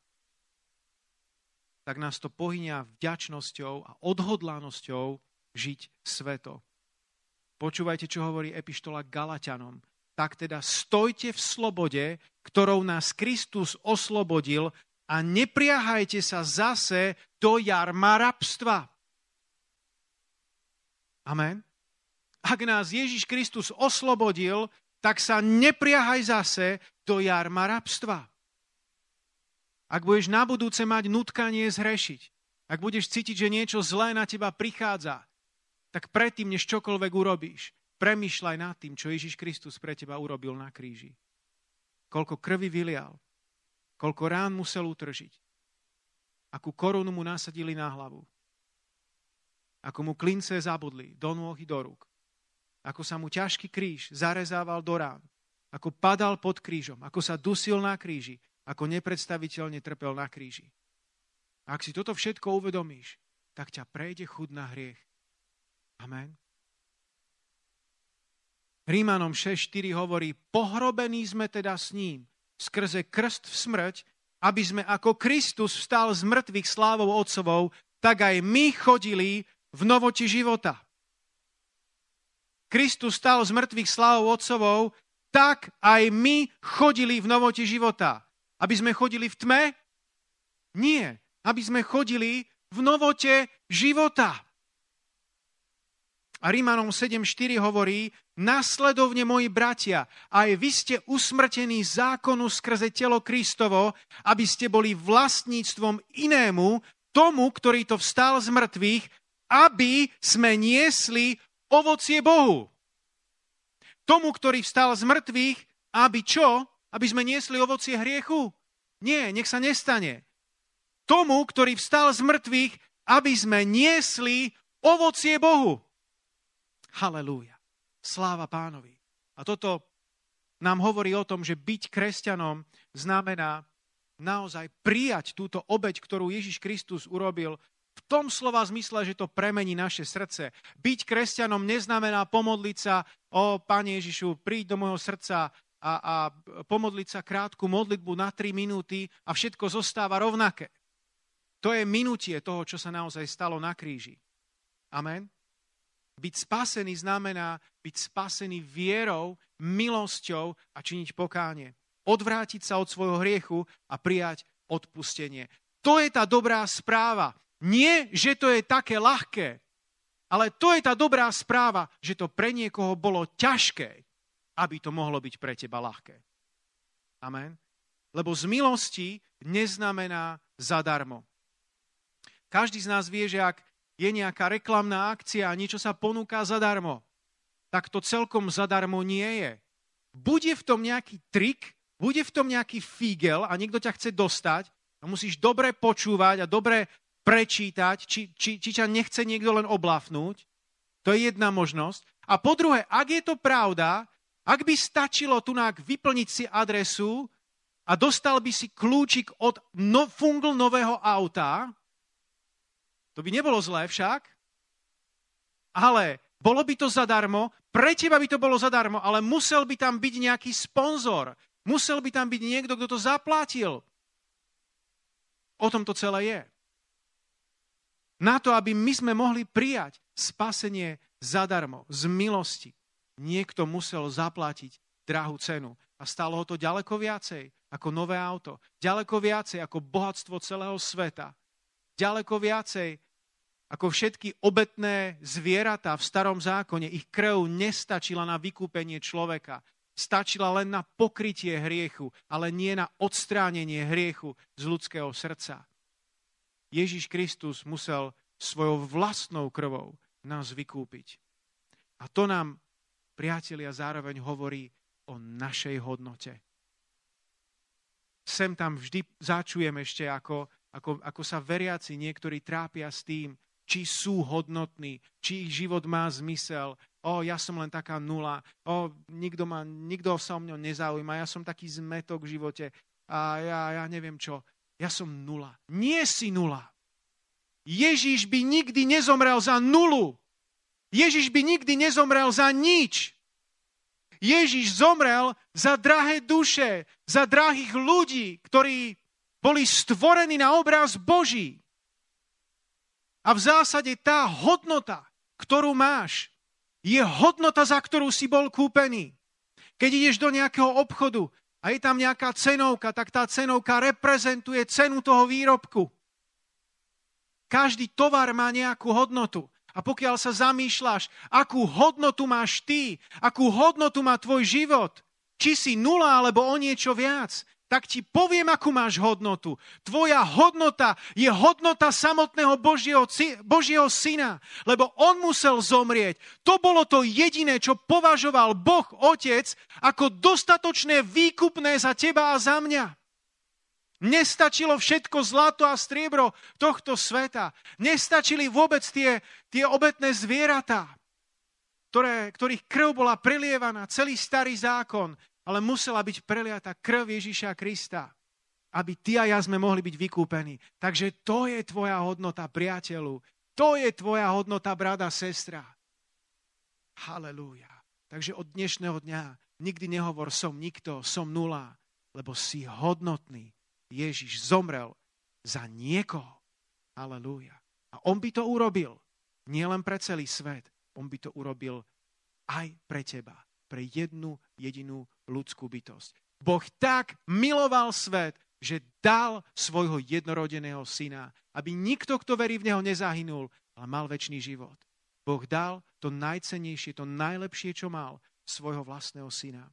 tak nás to pohyňa vďačnosťou a odhodlanosťou žiť sveto. Počúvajte, čo hovorí epištola Galatianom. Tak teda stojte v slobode, ktorou nás Kristus oslobodil a nepriahajte sa zase do jarma rabstva. Amen ak nás Ježiš Kristus oslobodil, tak sa nepriahaj zase do jarma rabstva. Ak budeš na budúce mať nutkanie zhrešiť, ak budeš cítiť, že niečo zlé na teba prichádza, tak predtým, než čokoľvek urobíš, premýšľaj nad tým, čo Ježiš Kristus pre teba urobil na kríži. Koľko krvi vylial, koľko rán musel utržiť, akú korunu mu nasadili na hlavu, ako mu klince zabudli do nôh i do rúk ako sa mu ťažký kríž zarezával do rán, ako padal pod krížom, ako sa dusil na kríži, ako nepredstaviteľne trpel na kríži. A ak si toto všetko uvedomíš, tak ťa prejde chud na hriech. Amen. Rímanom 6.4 hovorí, pohrobení sme teda s ním skrze krst v smrť, aby sme ako Kristus vstal z mŕtvych slávou Otcovou, tak aj my chodili v novoti života. Kristus stal z mŕtvych slávou otcovou, tak aj my chodili v novote života. Aby sme chodili v tme? Nie. Aby sme chodili v novote života. A Rímanom 7.4 hovorí, nasledovne moji bratia, aj vy ste usmrtení zákonu skrze telo Kristovo, aby ste boli vlastníctvom inému, tomu, ktorý to vstal z mŕtvych, aby sme niesli ovocie Bohu. Tomu, ktorý vstal z mŕtvych, aby čo? Aby sme niesli ovocie hriechu? Nie, nech sa nestane. Tomu, ktorý vstal z mŕtvych, aby sme niesli ovocie Bohu. Halelúja. Sláva pánovi. A toto nám hovorí o tom, že byť kresťanom znamená naozaj prijať túto obeď, ktorú Ježiš Kristus urobil v tom slova zmysle, že to premení naše srdce. Byť kresťanom neznamená pomodliť sa, o Pane Ježišu, príď do môjho srdca a, a pomodliť sa krátku modlitbu na 3 minúty a všetko zostáva rovnaké. To je minutie toho, čo sa naozaj stalo na kríži. Amen. Byť spasený znamená byť spasený vierou, milosťou a činiť pokánie. Odvrátiť sa od svojho hriechu a prijať odpustenie. To je tá dobrá správa. Nie, že to je také ľahké, ale to je tá dobrá správa, že to pre niekoho bolo ťažké, aby to mohlo byť pre teba ľahké. Amen. Lebo z milosti neznamená zadarmo. Každý z nás vie, že ak je nejaká reklamná akcia a niečo sa ponúka zadarmo, tak to celkom zadarmo nie je. Bude v tom nejaký trik, bude v tom nejaký fígel a niekto ťa chce dostať a no musíš dobre počúvať a dobre prečítať, či, či, či ťa nechce niekto len oblafnúť. To je jedna možnosť. A po druhé, ak je to pravda, ak by stačilo tunák vyplniť si adresu a dostal by si kľúčik od no, fungl nového auta, to by nebolo zlé však, ale bolo by to zadarmo, pre teba by to bolo zadarmo, ale musel by tam byť nejaký sponzor, musel by tam byť niekto, kto to zaplatil. O tom to celé je. Na to, aby my sme mohli prijať spasenie zadarmo, z milosti. Niekto musel zaplatiť drahú cenu a stalo ho to ďaleko viacej ako nové auto, ďaleko viacej ako bohatstvo celého sveta, ďaleko viacej ako všetky obetné zvieratá v starom zákone. Ich krv nestačila na vykúpenie človeka, stačila len na pokrytie hriechu, ale nie na odstránenie hriechu z ľudského srdca. Ježiš Kristus musel svojou vlastnou krvou nás vykúpiť. A to nám, priatelia, zároveň hovorí o našej hodnote. Sem tam vždy začujem ešte, ako, ako, ako sa veriaci niektorí trápia s tým, či sú hodnotní, či ich život má zmysel. O, ja som len taká nula. O, nikto, ma, nikto sa o mňa nezaujíma. Ja som taký zmetok v živote. A ja, ja neviem čo. Ja som nula. Nie si nula. Ježíš by nikdy nezomrel za nulu. Ježíš by nikdy nezomrel za nič. Ježíš zomrel za drahé duše, za drahých ľudí, ktorí boli stvorení na obraz Boží. A v zásade tá hodnota, ktorú máš, je hodnota, za ktorú si bol kúpený. Keď ideš do nejakého obchodu, a je tam nejaká cenovka, tak tá cenovka reprezentuje cenu toho výrobku. Každý tovar má nejakú hodnotu. A pokiaľ sa zamýšľaš, akú hodnotu máš ty, akú hodnotu má tvoj život, či si nula alebo o niečo viac, tak ti poviem, akú máš hodnotu. Tvoja hodnota je hodnota samotného Božieho, Božieho syna, lebo on musel zomrieť. To bolo to jediné, čo považoval Boh Otec ako dostatočné výkupné za teba a za mňa. Nestačilo všetko zlato a striebro tohto sveta. Nestačili vôbec tie, tie obetné zvieratá, ktoré, ktorých krv bola prelievaná, celý starý zákon, ale musela byť preliata krv Ježíša Krista, aby ty a ja sme mohli byť vykúpení. Takže to je tvoja hodnota, priateľu. To je tvoja hodnota, brada, sestra. Halelúja. Takže od dnešného dňa nikdy nehovor som nikto, som nula, lebo si hodnotný. Ježiš zomrel za niekoho. Halelúja. A on by to urobil. nielen pre celý svet. On by to urobil aj pre teba. Pre jednu jedinú ľudskú bytosť. Boh tak miloval svet, že dal svojho jednorodeného syna, aby nikto, kto verí v neho, nezahynul, ale mal väčší život. Boh dal to najcenejšie, to najlepšie, čo mal, svojho vlastného syna.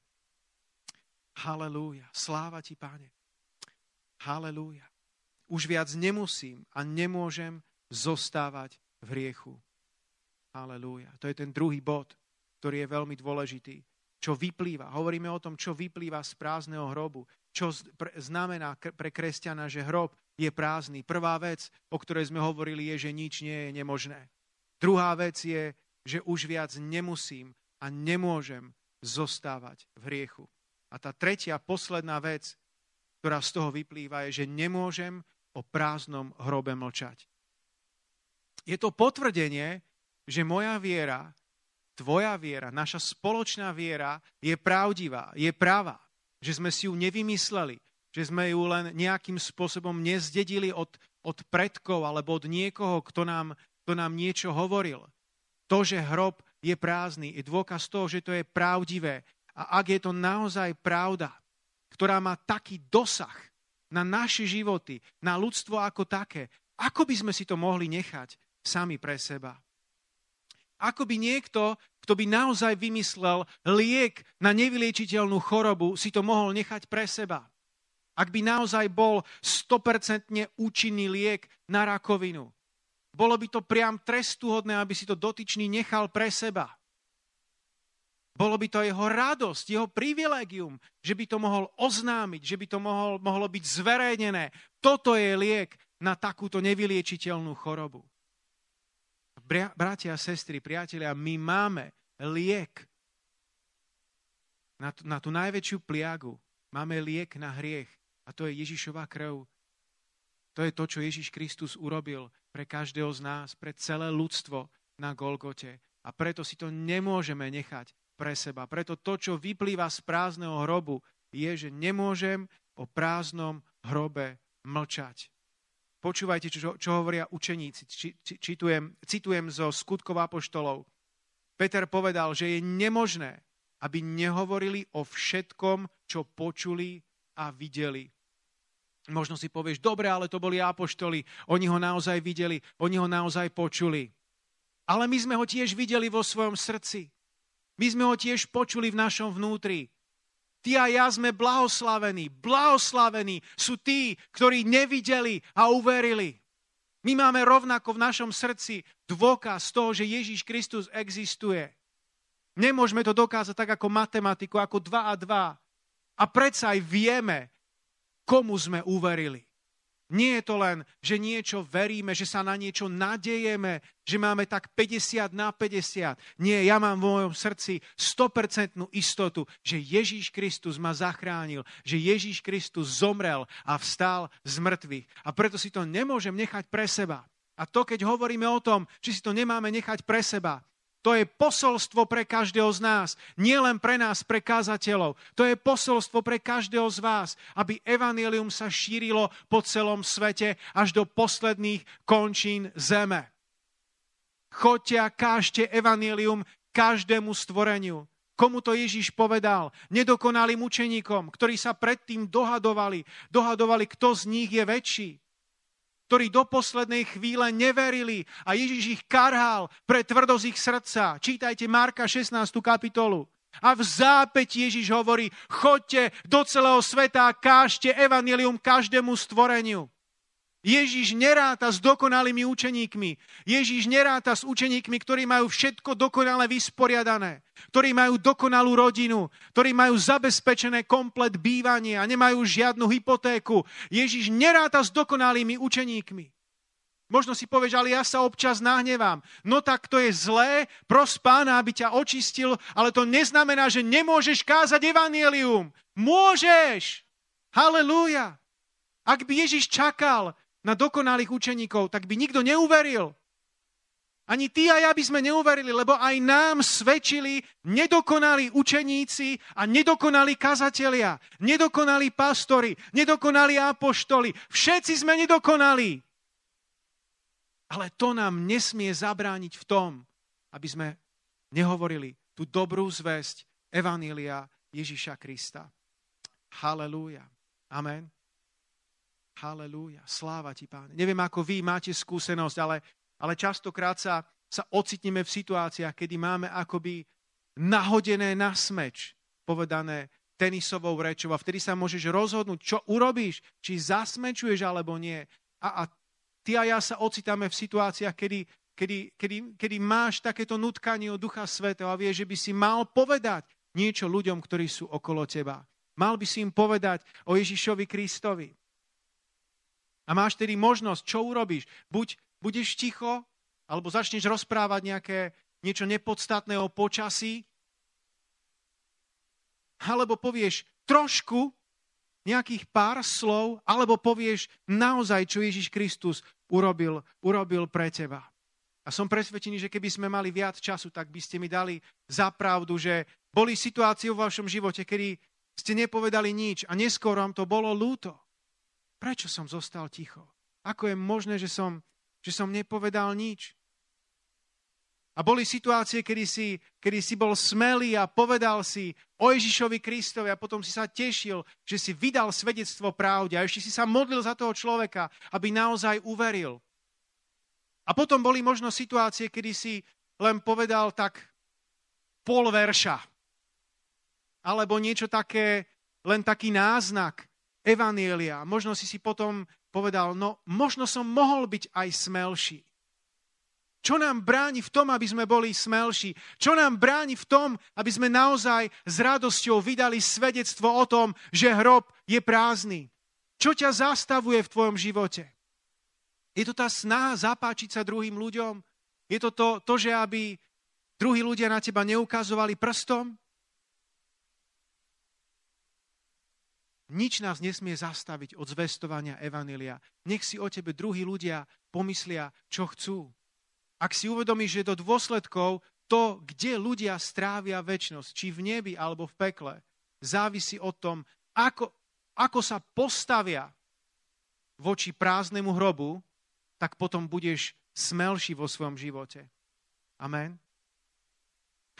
Halelúja. Sláva ti, páne. Halelúja. Už viac nemusím a nemôžem zostávať v hriechu. Halelúja. To je ten druhý bod, ktorý je veľmi dôležitý čo vyplýva. Hovoríme o tom, čo vyplýva z prázdneho hrobu. Čo znamená pre kresťana, že hrob je prázdny. Prvá vec, o ktorej sme hovorili, je, že nič nie je nemožné. Druhá vec je, že už viac nemusím a nemôžem zostávať v hriechu. A tá tretia, posledná vec, ktorá z toho vyplýva, je, že nemôžem o prázdnom hrobe mlčať. Je to potvrdenie, že moja viera tvoja viera, naša spoločná viera je pravdivá, je pravá. Že sme si ju nevymysleli, že sme ju len nejakým spôsobom nezdedili od, od predkov alebo od niekoho, kto nám, kto nám niečo hovoril. To, že hrob je prázdny, je dôkaz toho, že to je pravdivé. A ak je to naozaj pravda, ktorá má taký dosah na naše životy, na ľudstvo ako také, ako by sme si to mohli nechať sami pre seba? Ako by niekto kto by naozaj vymyslel liek na nevyliečiteľnú chorobu, si to mohol nechať pre seba. Ak by naozaj bol 100% účinný liek na rakovinu, bolo by to priam trestuhodné, aby si to dotyčný nechal pre seba. Bolo by to jeho radosť, jeho privilegium, že by to mohol oznámiť, že by to mohol, mohlo byť zverejnené. Toto je liek na takúto nevyliečiteľnú chorobu bratia, sestry, priatelia, my máme liek na, na tú najväčšiu pliagu. Máme liek na hriech a to je Ježišová krv. To je to, čo Ježiš Kristus urobil pre každého z nás, pre celé ľudstvo na Golgote. A preto si to nemôžeme nechať pre seba. Preto to, čo vyplýva z prázdneho hrobu, je, že nemôžem o prázdnom hrobe mlčať. Počúvajte, čo, čo hovoria učeníci. Či, či, čitujem, citujem zo skutkov apoštolov. Peter povedal, že je nemožné, aby nehovorili o všetkom, čo počuli a videli. Možno si povieš, dobre, ale to boli apoštoli, oni ho naozaj videli, oni ho naozaj počuli. Ale my sme ho tiež videli vo svojom srdci. My sme ho tiež počuli v našom vnútri. Ty a ja sme blahoslavení. Blahoslavení sú tí, ktorí nevideli a uverili. My máme rovnako v našom srdci dôkaz toho, že Ježíš Kristus existuje. Nemôžeme to dokázať tak ako matematiku, ako 2 a 2. A predsa aj vieme, komu sme uverili. Nie je to len, že niečo veríme, že sa na niečo nadejeme, že máme tak 50 na 50. Nie, ja mám v mojom srdci 100% istotu, že Ježíš Kristus ma zachránil, že Ježíš Kristus zomrel a vstal z mŕtvych. A preto si to nemôžem nechať pre seba. A to, keď hovoríme o tom, či si to nemáme nechať pre seba, to je posolstvo pre každého z nás, nielen pre nás, pre kázateľov. To je posolstvo pre každého z vás, aby evanílium sa šírilo po celom svete až do posledných končín zeme. Choďte a kážte evanílium každému stvoreniu. Komu to Ježiš povedal? Nedokonalým učeníkom, ktorí sa predtým dohadovali. Dohadovali, kto z nich je väčší ktorí do poslednej chvíle neverili a Ježiš ich karhal pre tvrdosť ich srdca. Čítajte Marka 16. kapitolu. A v zápäť Ježiš hovorí, chodte do celého sveta a kážte evanilium každému stvoreniu. Ježíš neráta s dokonalými učeníkmi. Ježíš neráta s učeníkmi, ktorí majú všetko dokonale vysporiadané, ktorí majú dokonalú rodinu, ktorí majú zabezpečené komplet bývanie a nemajú žiadnu hypotéku. Ježíš neráta s dokonalými učeníkmi. Možno si povieš, ale ja sa občas nahnevám. No tak to je zlé, pros pána, aby ťa očistil, ale to neznamená, že nemôžeš kázať evanielium. Môžeš! Halelúja! Ak by Ježiš čakal, na dokonalých učeníkov, tak by nikto neuveril. Ani ty a ja by sme neuverili, lebo aj nám svedčili nedokonalí učeníci a nedokonalí kazatelia, nedokonalí pastori, nedokonalí apoštoli. Všetci sme nedokonalí. Ale to nám nesmie zabrániť v tom, aby sme nehovorili tú dobrú zväzť Evanília Ježiša Krista. Halelúja. Amen. Halelúja, sláva ti, páne. Neviem, ako vy máte skúsenosť, ale, ale častokrát sa, sa ocitneme v situáciách, kedy máme akoby nahodené na smeč, povedané tenisovou rečou a vtedy sa môžeš rozhodnúť, čo urobíš, či zasmečuješ alebo nie. A, a ty a ja sa ocitáme v situáciách, kedy, kedy, kedy, kedy máš takéto nutkanie od Ducha Svetého a vieš, že by si mal povedať niečo ľuďom, ktorí sú okolo teba. Mal by si im povedať o Ježišovi Kristovi. A máš tedy možnosť, čo urobíš? Buď budeš ticho, alebo začneš rozprávať nejaké, niečo nepodstatné o počasí, alebo povieš trošku, nejakých pár slov, alebo povieš naozaj, čo Ježiš Kristus urobil, urobil pre teba. A som presvedčený, že keby sme mali viac času, tak by ste mi dali za pravdu, že boli situácie vo vašom živote, kedy ste nepovedali nič a neskôr vám to bolo ľúto. Prečo som zostal ticho? Ako je možné, že som, že som nepovedal nič? A boli situácie, kedy si, kedy si bol smelý a povedal si o Ježišovi Kristovi a potom si sa tešil, že si vydal svedectvo pravde a ešte si sa modlil za toho človeka, aby naozaj uveril. A potom boli možno situácie, kedy si len povedal tak pol verša. Alebo niečo také, len taký náznak evanielia. Možno si si potom povedal, no možno som mohol byť aj smelší. Čo nám bráni v tom, aby sme boli smelší? Čo nám bráni v tom, aby sme naozaj s radosťou vydali svedectvo o tom, že hrob je prázdny? Čo ťa zastavuje v tvojom živote? Je to tá snaha zapáčiť sa druhým ľuďom? Je to to, to že aby druhí ľudia na teba neukazovali prstom? Nič nás nesmie zastaviť od zvestovania Evanília. Nech si o tebe druhí ľudia pomyslia, čo chcú. Ak si uvedomíš, že do dôsledkov to, kde ľudia strávia väčnosť, či v nebi alebo v pekle, závisí od tom, ako, ako sa postavia voči prázdnemu hrobu, tak potom budeš smelší vo svojom živote. Amen.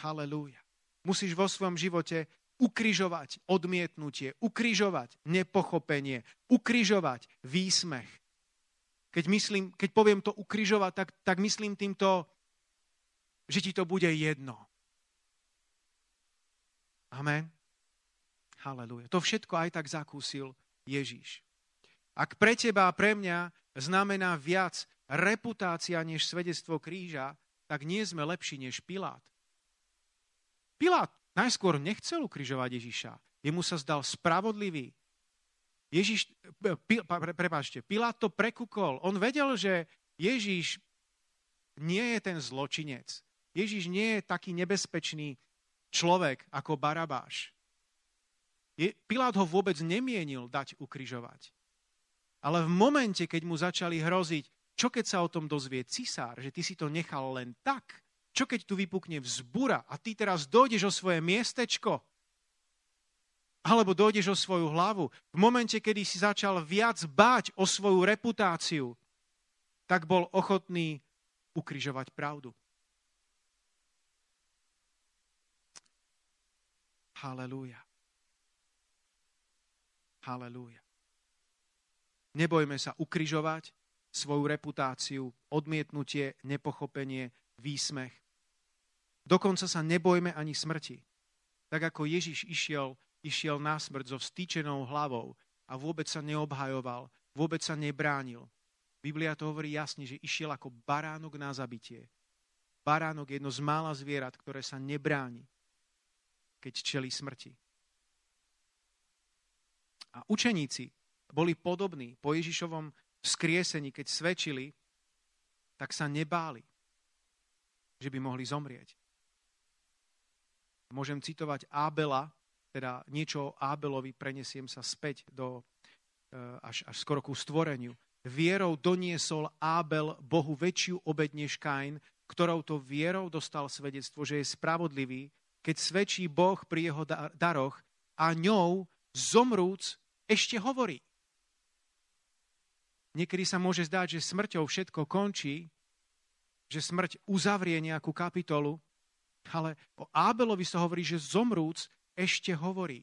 Halelúja. Musíš vo svojom živote ukrižovať odmietnutie, ukrižovať nepochopenie, ukrižovať výsmech. Keď, myslím, keď poviem to ukrižovať, tak, tak myslím týmto, že ti to bude jedno. Amen. Haleluja. To všetko aj tak zakúsil Ježíš. Ak pre teba a pre mňa znamená viac reputácia než svedectvo kríža, tak nie sme lepší než Pilát. Pilát najskôr nechcel ukrižovať Ježiša. Jemu sa zdal spravodlivý. Ježiš, prepáčte, Pilát to prekukol. On vedel, že Ježiš nie je ten zločinec. Ježiš nie je taký nebezpečný človek ako Barabáš. Pilát ho vôbec nemienil dať ukrižovať. Ale v momente, keď mu začali hroziť, čo keď sa o tom dozvie cisár, že ty si to nechal len tak, čo keď tu vypukne vzbúra a ty teraz dojdeš o svoje miestečko? Alebo dojdeš o svoju hlavu? V momente, kedy si začal viac báť o svoju reputáciu, tak bol ochotný ukrižovať pravdu. Halelúja. Halelúja. Nebojme sa ukrižovať svoju reputáciu, odmietnutie, nepochopenie, výsmech. Dokonca sa nebojme ani smrti. Tak ako Ježiš išiel, išiel na smrť so vstýčenou hlavou a vôbec sa neobhajoval, vôbec sa nebránil. Biblia to hovorí jasne, že išiel ako baránok na zabitie. Baránok je jedno z mála zvierat, ktoré sa nebráni, keď čeli smrti. A učeníci boli podobní po Ježišovom vzkriesení, keď svedčili, tak sa nebáli, že by mohli zomrieť. Môžem citovať Abela, teda niečo o Ábelovi prenesiem sa späť do, eh, až, až skoro ku stvoreniu. Vierou doniesol Ábel Bohu väčšiu obed než Kain, ktorou to vierou dostal svedectvo, že je spravodlivý, keď svedčí Boh pri jeho daroch a ňou zomrúc ešte hovorí. Niekedy sa môže zdať, že smrťou všetko končí, že smrť uzavrie nejakú kapitolu, ale o Ábelovi sa hovorí, že zomrúc ešte hovorí.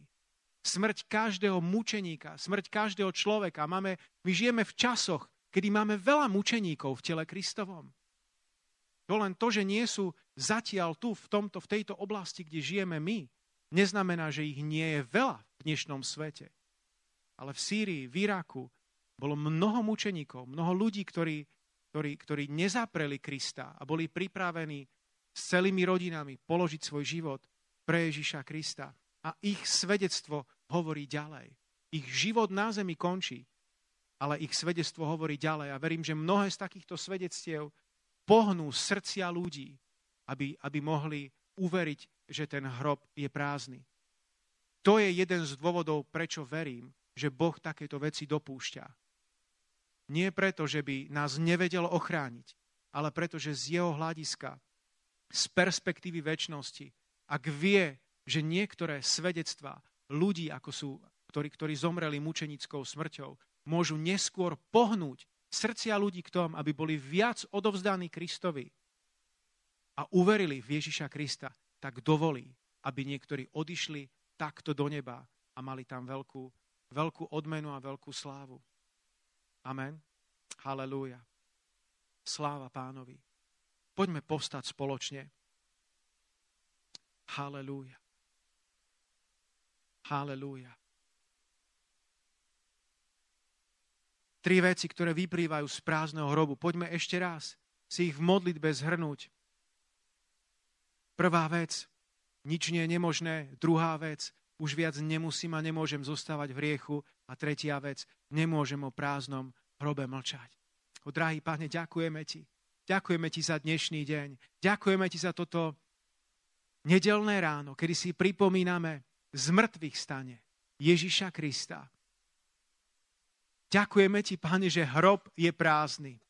Smrť každého mučeníka, smrť každého človeka. Máme, my žijeme v časoch, kedy máme veľa mučeníkov v tele Kristovom. To len to, že nie sú zatiaľ tu, v, tomto, v tejto oblasti, kde žijeme my, neznamená, že ich nie je veľa v dnešnom svete. Ale v Sýrii, v Iraku bolo mnoho mučeníkov, mnoho ľudí, ktorí, ktorí, ktorí nezapreli Krista a boli pripravení s celými rodinami položiť svoj život pre Ježiša Krista. A ich svedectvo hovorí ďalej. Ich život na zemi končí, ale ich svedectvo hovorí ďalej. A verím, že mnohé z takýchto svedectiev pohnú srdcia ľudí, aby, aby mohli uveriť, že ten hrob je prázdny. To je jeden z dôvodov, prečo verím, že Boh takéto veci dopúšťa. Nie preto, že by nás nevedel ochrániť, ale preto, že z jeho hľadiska z perspektívy väčšnosti, ak vie, že niektoré svedectvá ľudí, ako sú, ktorí, ktorí zomreli mučenickou smrťou, môžu neskôr pohnúť srdcia ľudí k tomu, aby boli viac odovzdaní Kristovi a uverili v Ježiša Krista, tak dovolí, aby niektorí odišli takto do neba a mali tam veľkú, veľkú odmenu a veľkú slávu. Amen. Halelúja. Sláva pánovi. Poďme povstať spoločne. Halelúja. Halelúja. Tri veci, ktoré vyprývajú z prázdneho hrobu. Poďme ešte raz si ich v modlitbe zhrnúť. Prvá vec, nič nie je nemožné. Druhá vec, už viac nemusím a nemôžem zostávať v riechu. A tretia vec, nemôžem o prázdnom hrobe mlčať. O drahý pane, ďakujeme ti Ďakujeme ti za dnešný deň. Ďakujeme ti za toto nedelné ráno, kedy si pripomíname z mŕtvych stane Ježiša Krista. Ďakujeme ti, pane, že hrob je prázdny.